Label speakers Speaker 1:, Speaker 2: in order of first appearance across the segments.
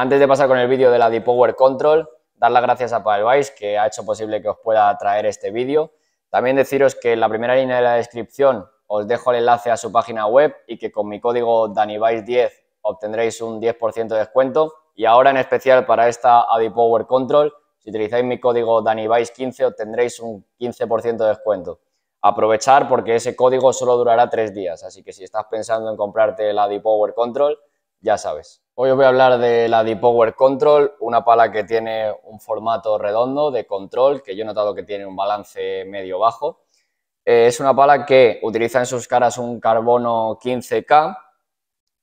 Speaker 1: Antes de pasar con el vídeo de la Deep power Control, dar las gracias a Vice que ha hecho posible que os pueda traer este vídeo. También deciros que en la primera línea de la descripción os dejo el enlace a su página web y que con mi código DANIVICE10 obtendréis un 10% de descuento. Y ahora en especial para esta Adi Power Control, si utilizáis mi código DANIVICE15 obtendréis un 15% de descuento. Aprovechar porque ese código solo durará tres días, así que si estás pensando en comprarte la Adipower Power Control, ya sabes. Hoy os voy a hablar de la Deep power Control, una pala que tiene un formato redondo de control, que yo he notado que tiene un balance medio-bajo. Eh, es una pala que utiliza en sus caras un carbono 15K,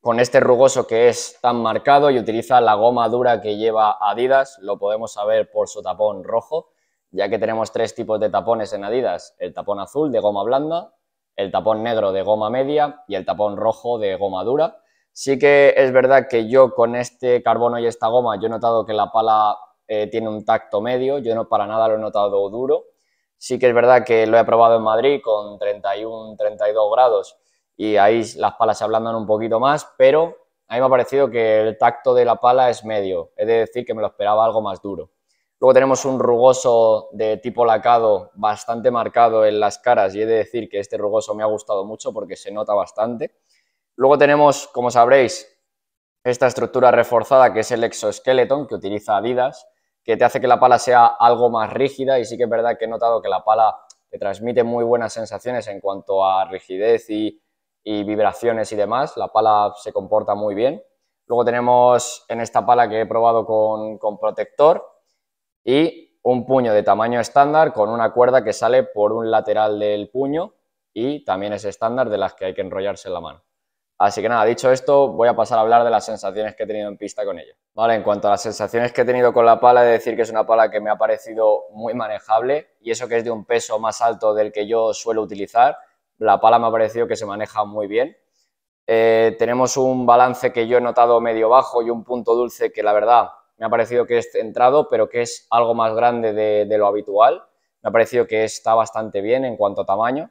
Speaker 1: con este rugoso que es tan marcado y utiliza la goma dura que lleva Adidas, lo podemos saber por su tapón rojo, ya que tenemos tres tipos de tapones en Adidas, el tapón azul de goma blanda, el tapón negro de goma media y el tapón rojo de goma dura. Sí que es verdad que yo con este carbono y esta goma, yo he notado que la pala eh, tiene un tacto medio, yo no para nada lo he notado duro. Sí que es verdad que lo he probado en Madrid con 31, 32 grados y ahí las palas se ablandan un poquito más, pero a mí me ha parecido que el tacto de la pala es medio, es de decir que me lo esperaba algo más duro. Luego tenemos un rugoso de tipo lacado bastante marcado en las caras y he de decir que este rugoso me ha gustado mucho porque se nota bastante. Luego tenemos, como sabréis, esta estructura reforzada que es el exoesqueleto, que utiliza Adidas, que te hace que la pala sea algo más rígida y sí que es verdad que he notado que la pala te transmite muy buenas sensaciones en cuanto a rigidez y, vibraciones y demás. La pala se comporta muy bien. Luego tenemos en esta pala que he probado con protector y un puño de tamaño estándar con una cuerda que sale por un lateral del puño y también es estándar de las que hay que enrollarse en la mano. Así que nada, dicho esto, voy a pasar a hablar de las sensaciones que he tenido en pista con ella. Vale, en cuanto a las sensaciones que he tenido con la pala, he de decir que es una pala que me ha parecido muy manejable y eso que es de un peso más alto del que yo suelo utilizar, la pala me ha parecido que se maneja muy bien. Eh, tenemos un balance que yo he notado medio bajo y un punto dulce que la verdad me ha parecido que es centrado, pero que es algo más grande de lo habitual. Me ha parecido que está bastante bien en cuanto a tamaño.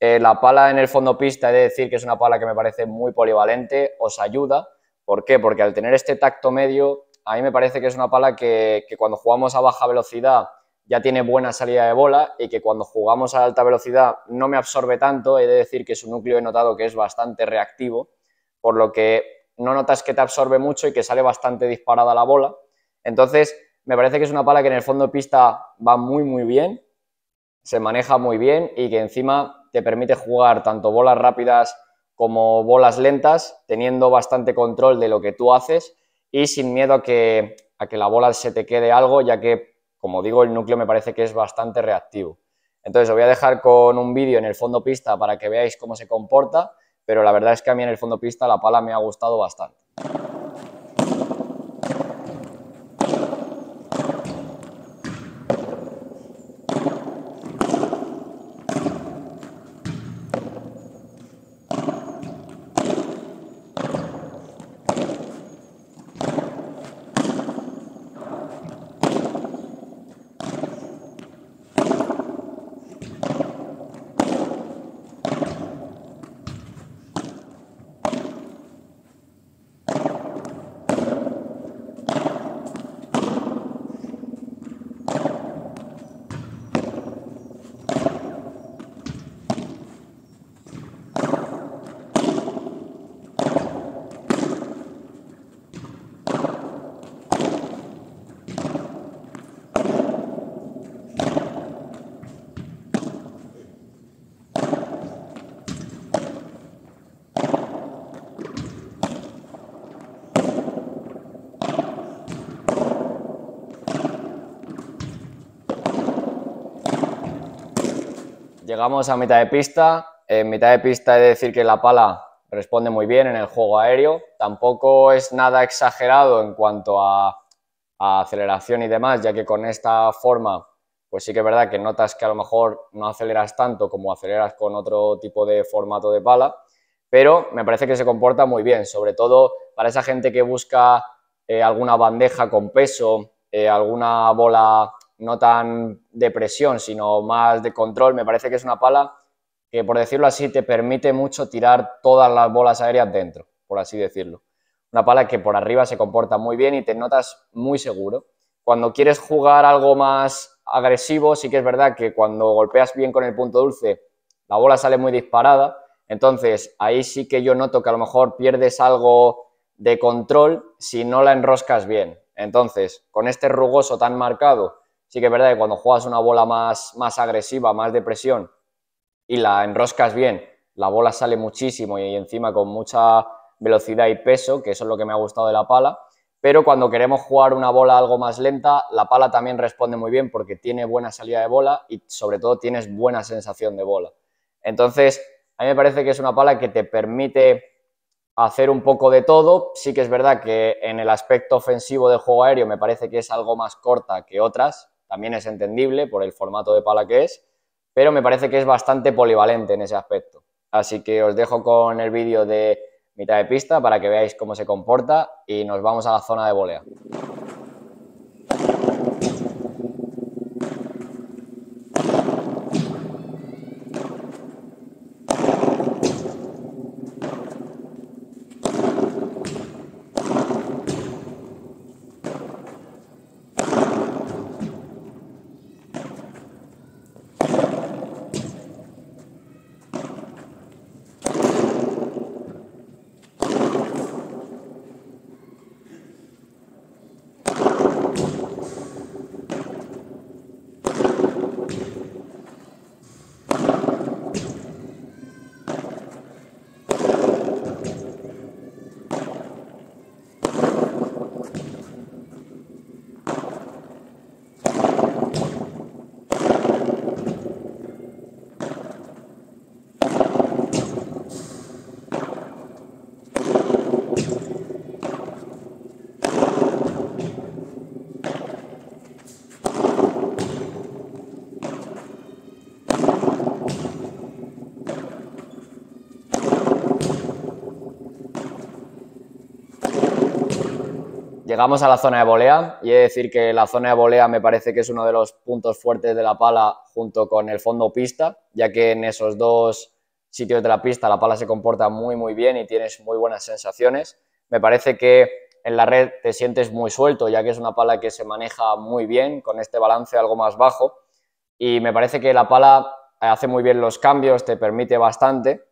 Speaker 1: Eh, la pala en el fondo pista, he de decir que es una pala que me parece muy polivalente, os ayuda. ¿Por qué? Porque al tener este tacto medio, a mí me parece que es una pala que, cuando jugamos a baja velocidad ya tiene buena salida de bola y que cuando jugamos a alta velocidad no me absorbe tanto. He de decir que su núcleo he notado que es bastante reactivo, por lo que no notas que te absorbe mucho y que sale bastante disparada la bola. Entonces, me parece que es una pala que en el fondo pista va muy, muy bien, se maneja muy bien y que encima te permite jugar tanto bolas rápidas como bolas lentas, teniendo bastante control de lo que tú haces y sin miedo a que, a que la bola se te quede algo, ya que, como digo, el núcleo me parece que es bastante reactivo. Entonces, os voy a dejar con un vídeo en el fondo pista para que veáis cómo se comporta, pero la verdad es que a mí en el fondo pista la pala me ha gustado bastante. Llegamos a mitad de pista. En mitad de pista he de decir que la pala responde muy bien en el juego aéreo. Tampoco es nada exagerado en cuanto a, aceleración y demás, ya que con esta forma, pues sí que es verdad que notas que a lo mejor no aceleras tanto como aceleras con otro tipo de formato de pala, pero me parece que se comporta muy bien, sobre todo para esa gente que busca eh, alguna bandeja con peso, eh, alguna bola no tan de presión, sino más de control. Me parece que es una pala que, por decirlo así, te permite mucho tirar todas las bolas aéreas dentro, por así decirlo. Una pala que por arriba se comporta muy bien y te notas muy seguro. Cuando quieres jugar algo más agresivo, sí que es verdad que cuando golpeas bien con el punto dulce, la bola sale muy disparada. Entonces, ahí sí que yo noto que a lo mejor pierdes algo de control si no la enroscas bien. Entonces, con este rugoso tan marcado Sí que es verdad que cuando juegas una bola más, más agresiva, más de presión y la enroscas bien, la bola sale muchísimo y encima con mucha velocidad y peso, que eso es lo que me ha gustado de la pala. Pero cuando queremos jugar una bola algo más lenta, la pala también responde muy bien porque tiene buena salida de bola y sobre todo tienes buena sensación de bola. Entonces, a mí me parece que es una pala que te permite hacer un poco de todo. Sí que es verdad que en el aspecto ofensivo del juego aéreo me parece que es algo más corta que otras, también es entendible por el formato de pala que es, pero me parece que es bastante polivalente en ese aspecto. Así que os dejo con el vídeo de mitad de pista para que veáis cómo se comporta y nos vamos a la zona de volea. Llegamos a la zona de volea y he de decir que la zona de volea me parece que es uno de los puntos fuertes de la pala junto con el fondo pista, ya que en esos dos sitios de la pista la pala se comporta muy muy bien y tienes muy buenas sensaciones. Me parece que en la red te sientes muy suelto, ya que es una pala que se maneja muy bien con este balance algo más bajo y me parece que la pala hace muy bien los cambios, te permite bastante.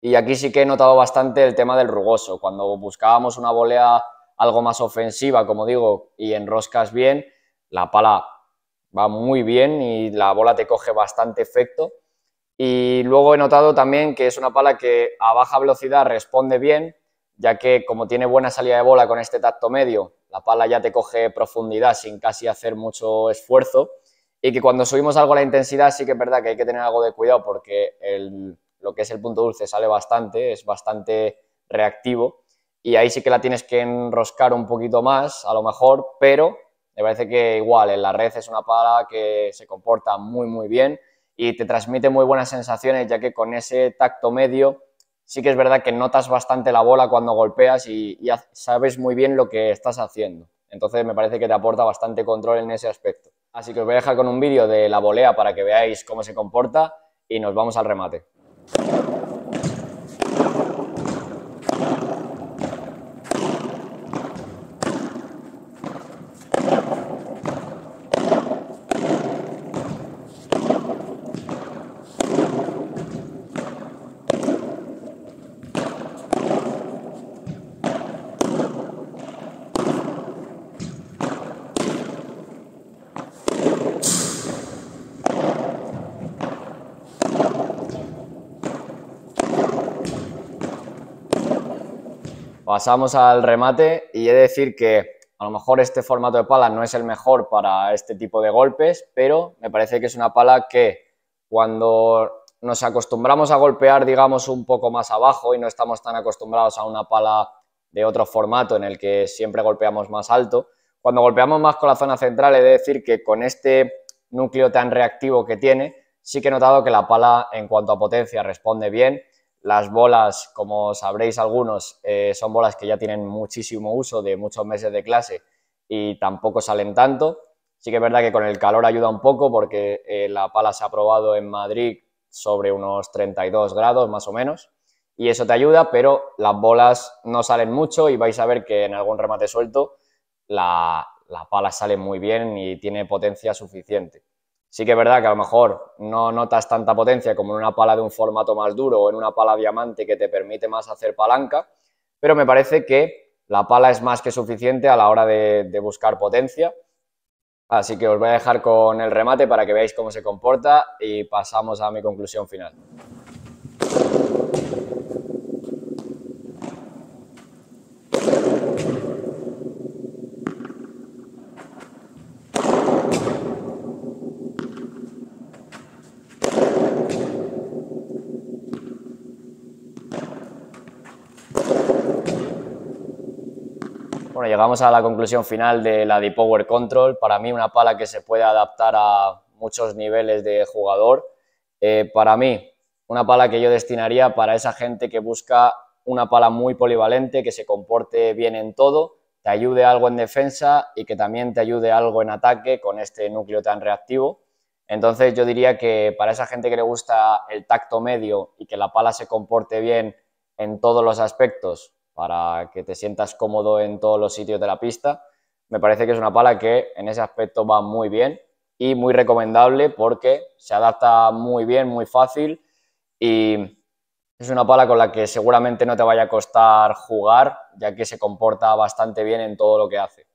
Speaker 1: Y aquí sí que he notado bastante el tema del rugoso. Cuando buscábamos una volea algo más ofensiva, como digo, y enroscas bien, la pala va muy bien y la bola te coge bastante efecto. Y luego he notado también que es una pala que a baja velocidad responde bien, ya que como tiene buena salida de bola con este tacto medio, la pala ya te coge profundidad sin casi hacer mucho esfuerzo. Y que cuando subimos algo la intensidad sí que es verdad que hay que tener algo de cuidado porque el, lo que es el punto dulce sale bastante, es bastante reactivo y ahí sí que la tienes que enroscar un poquito más, a lo mejor, pero me parece que igual en la red es una pala que se comporta muy, muy bien y te transmite muy buenas sensaciones, ya que con ese tacto medio sí que es verdad que notas bastante la bola cuando golpeas y, sabes muy bien lo que estás haciendo. Entonces me parece que te aporta bastante control en ese aspecto. Así que os voy a dejar con un vídeo de la volea para que veáis cómo se comporta y nos vamos al remate. Pasamos al remate y he de decir que a lo mejor este formato de pala no es el mejor para este tipo de golpes, pero me parece que es una pala que cuando nos acostumbramos a golpear, digamos, un poco más abajo y no estamos tan acostumbrados a una pala de otro formato en el que siempre golpeamos más alto, cuando golpeamos más con la zona central, he de decir que con este núcleo tan reactivo que tiene, sí que he notado que la pala en cuanto a potencia responde bien las bolas, como sabréis algunos, eh, son bolas que ya tienen muchísimo uso de muchos meses de clase y tampoco salen tanto. Sí que es verdad que con el calor ayuda un poco porque eh, la pala se ha probado en Madrid sobre unos 32 grados más o menos y eso te ayuda, pero las bolas no salen mucho y vais a ver que en algún remate suelto la pala sale muy bien y tiene potencia suficiente. Sí que es verdad que a lo mejor no notas tanta potencia como en una pala de un formato más duro o en una pala diamante que te permite más hacer palanca, pero me parece que la pala es más que suficiente a la hora de, de buscar potencia. Así que os voy a dejar con el remate para que veáis cómo se comporta y pasamos a mi conclusión final. Bueno, llegamos a la conclusión final de la Deep Power Control. Para mí una pala que se puede adaptar a muchos niveles de jugador. Eh, para mí, una pala que yo destinaría para esa gente que busca una pala muy polivalente, que se comporte bien en todo, te ayude algo en defensa y que también te ayude algo en ataque con este núcleo tan reactivo. Entonces yo diría que para esa gente que le gusta el tacto medio y que la pala se comporte bien en todos los aspectos, para que te sientas cómodo en todos los sitios de la pista. Me parece que es una pala que en ese aspecto va muy bien y muy recomendable porque se adapta muy bien, muy fácil y es una pala con la que seguramente no te vaya a costar jugar ya que se comporta bastante bien en todo lo que hace.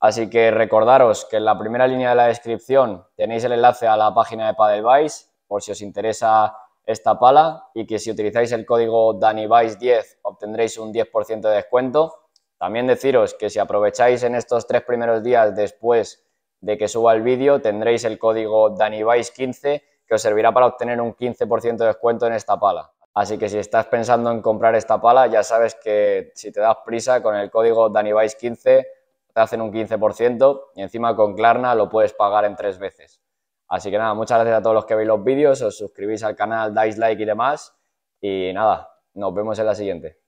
Speaker 1: Así que recordaros que en la primera línea de la descripción tenéis el enlace a la página de Padelvice por si os interesa esta pala y que si utilizáis el código DANIVICE10 obtendréis un 10% de descuento. También deciros que si aprovecháis en estos tres primeros días después de que suba el vídeo tendréis el código DANIVICE15 que os servirá para obtener un 15% de descuento en esta pala. Así que si estás pensando en comprar esta pala ya sabes que si te das prisa con el código DANIVICE15 te hacen un 15% y encima con Klarna lo puedes pagar en tres veces. Así que nada, muchas gracias a todos los que veis los vídeos, os suscribís al canal, dais like y demás. Y nada, nos vemos en la siguiente.